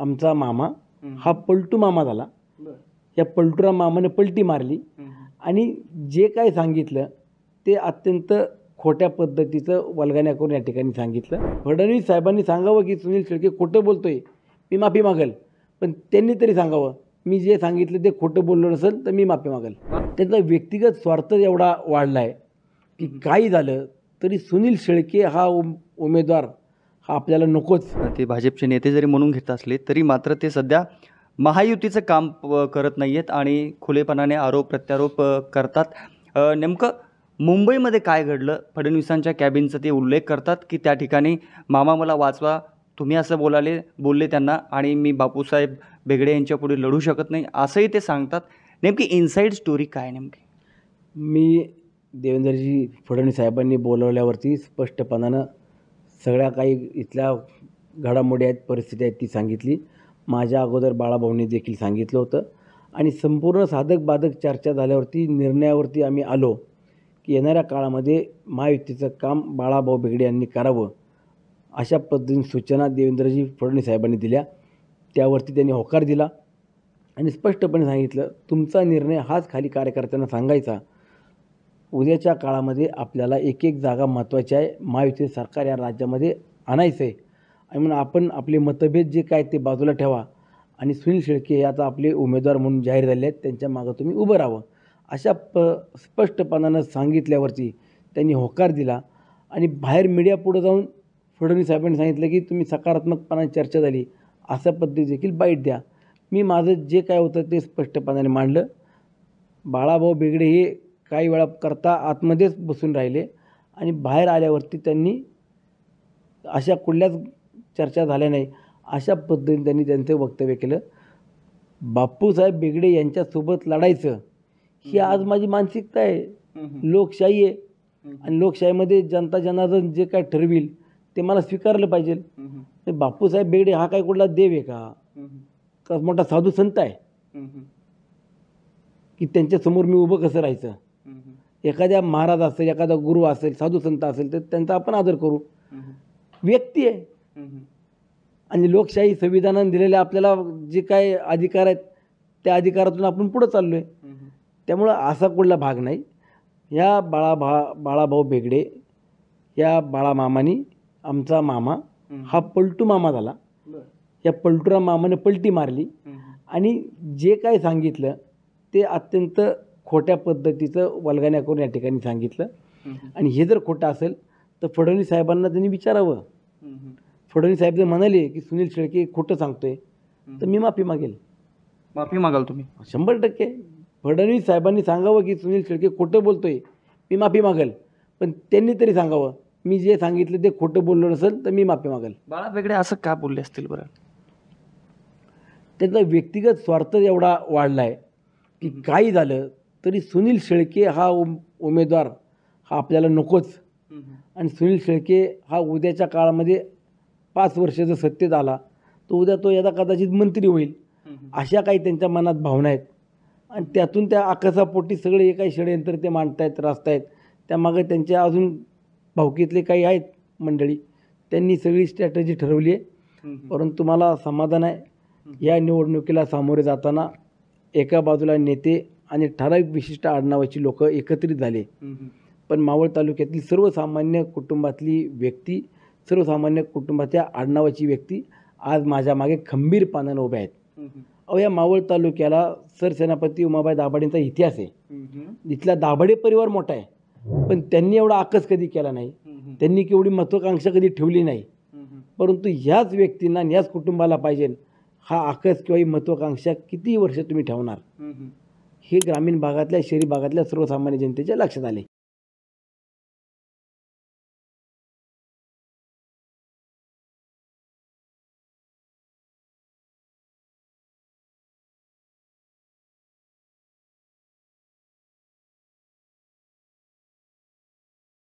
आमचा मामा हा पलटू मामा झाला या पलटूरा मामाने पलटी मारली आणि जे काय सांगितलं ते अत्यंत खोट्या पद्धतीचं वलगाण्या करून या ठिकाणी सांगितलं फडणवीस साहेबांनी सांगावं की सुनील शेळके खोटं बोलतोय मी माफी मागेल पण त्यांनी तरी सांगावं मी जे सांगितलं ते खोटं बोललो नसेल तर मी माफी मागेल त्यांचा व्यक्तिगत स्वार्थ एवढा वाढला आहे की काही झालं तरी सुनील शेळके हा उमेदवार आपल्याला नकोच ते भाजपचे नेते जरी म्हणून घेत असले तरी मात्र ते सध्या महायुतीचं काम करत नाही आहेत आणि खुलेपणाने आरोप प्रत्यारोप करतात नेमकं मुंबईमध्ये काय घडलं फडणवीसांच्या कॅबिनचं ते उल्लेख करतात की त्या ठिकाणी मामा मला वाचवा तुम्ही असं बोलाले बोलले त्यांना आणि मी बापूसाहेब बेगडे यांच्यापुढे लढू शकत नाही असंही ते सांगतात नेमकी इनसाईड स्टोरी काय नेमकी मी देवेंद्रजी फडणवीस साहेबांनी बोलवल्यावरती स्पष्टपणानं सगळ्या काही इथल्या घडामोडी आहेत परिस्थिती आहेत ती सांगितली माझ्या अगोदर बाळाभाऊने देखील सांगितलं होतं आणि संपूर्ण साधक बाधक चर्चा झाल्यावरती निर्णयावरती आम्ही आलो की येणाऱ्या काळामध्ये महायुतीचं काम बाळाभाऊ बेगडे यांनी करावं अशा पद्धतीने सूचना देवेंद्रजी फडणवीस साहेबांनी दिल्या त्यावरती त्यांनी होकार दिला आणि स्पष्टपणे सांगितलं तुमचा निर्णय हाच खाली कार्यकर्त्यांना सांगायचा उद्याच्या काळामध्ये आपल्याला एक एक जागा महत्त्वाची आहे महायुती सरकार या राज्यामध्ये आणायचं आहे आणि म्हणून आपण आपले मतभेद जे काय ते बाजूला ठेवा आणि सुनील शेळके हे आता आपले उमेदवार म्हणून जाहीर झाले आहेत त्यांच्या मागं तुम्ही उभं राहावं अशा प स्पष्टपणानं सांगितल्यावरती त्यांनी होकार दिला आणि बाहेर मीडिया पुढं जाऊन फडणवीस साहेबांनी सांगितलं की तुम्ही सकारात्मकपणाने चर्चा झाली अशा पद्धती देखील बाईट द्या मी माझं जे काय होतं ते स्पष्टपणाने मांडलं बाळाभाऊ बेगडे हे काही वेळा करता आतमध्येच बसून राहिले आणि बाहेर आल्यावरती त्यांनी अशा कुठल्याच चर्चा झाल्या नाही अशा पद्धतीने त्यांनी त्यांचं वक्तव्य केलं बाप्पूसाहेब बेगडे यांच्यासोबत लढायचं ही आज माझी मानसिकता आहे लोकशाही आहे आणि लोकशाहीमध्ये जनता जनार्दन जे काय ठरविल ते मला स्वीकारलं पाहिजे बापूसाहेब बेगडे हा काय कुठला देव आहे का मोठा साधू संत आहे की त्यांच्यासमोर मी उभं कसं राहायचं एखाद्या महाराज असेल एखादा गुरु असेल साधू संत असेल तर त्यांचा आपण आदर करू व्यक्ती आहे आणि लोकशाही संविधानाने दिलेले आपल्याला जे काय अधिकार आहेत त्या अधिकारातून आपण पुढं चाललो आहे त्यामुळं असा कुठला भाग नाही या बाळाभा बाळाभाऊ बेगडे या बाळामामानी आमचा मामा हा पलटू मामा झाला या पलटुरा मामाने पलटी मारली आणि जे काय सांगितलं ते अत्यंत खोट्या पद्धतीचं वलगण्या करून या ठिकाणी सांगितलं आणि हे जर खोटं असेल तर फडणवीस साहेबांना त्यांनी विचारावं फडणवीस साहेब जर म्हणाले की सुनील शेळके खोटं सांगतोय तर मी माफी मागेल माफी मागाल तुम्ही शंभर टक्के फडणवीस साहेबांनी सांगावं की सुनील शेळके खोटं बोलतोय मी माफी मागेल पण त्यांनी तरी सांगावं मी जे सांगितलं ते खोटं बोललो नसेल तर मी माफी मागेल बाळा वेगळे असं का बोलले असतील बरं त्याचा व्यक्तिगत स्वार्थ एवढा वाढला आहे की काही झालं तरी सुनील शेळके हा उम उमेदवार हा आपल्याला नकोच आणि सुनील शेळके हा उद्याच्या काळामध्ये पाच वर्षाचा सत्तेत आला तो उद्या तो यदा कदाचित मंत्री होईल अशा काही त्यांच्या मनात भावना आहेत आणि त्यातून त्या आकाशापोटी सगळे एका काही षडयंत्र ते मांडतायत रचतायत त्यामागे त्यांच्या अजून भावकीतले काही आहेत मंडळी त्यांनी सगळी स्ट्रॅटजी ठरवली आहे परंतु मला समाधान आहे या निवडणुकीला सामोरे जाताना एका बाजूला नेते आणि ठराविक विशिष्ट आडनावाची लोक एकत्रित झाले पण मावळ तालुक्यातील सर्वसामान्य कुटुंबातली व्यक्ती सर्वसामान्य कुटुंबातल्या आडनावाची व्यक्ती आज माझ्या मागे पानानं उभ्या आहेत अहो या मावळ तालुक्याला सरसेनापती उमाबाई दाभाडेंचा इतिहास आहे इथला दाभाडे परिवार मोठा आहे पण त्यांनी एवढा आकस कधी केला नाही त्यांनी केवढी महत्वाकांक्षा कधी ठेवली नाही परंतु ह्याच व्यक्तींना आणि ह्याच कुटुंबाला पाहिजे हा आकस किंवा ही महत्वाकांक्षा किती वर्ष तुम्ही ठेवणार हे ग्रामीण भागातल्या शहरी भागातल्या सर्वसामान्य जनतेच्या लक्षात आले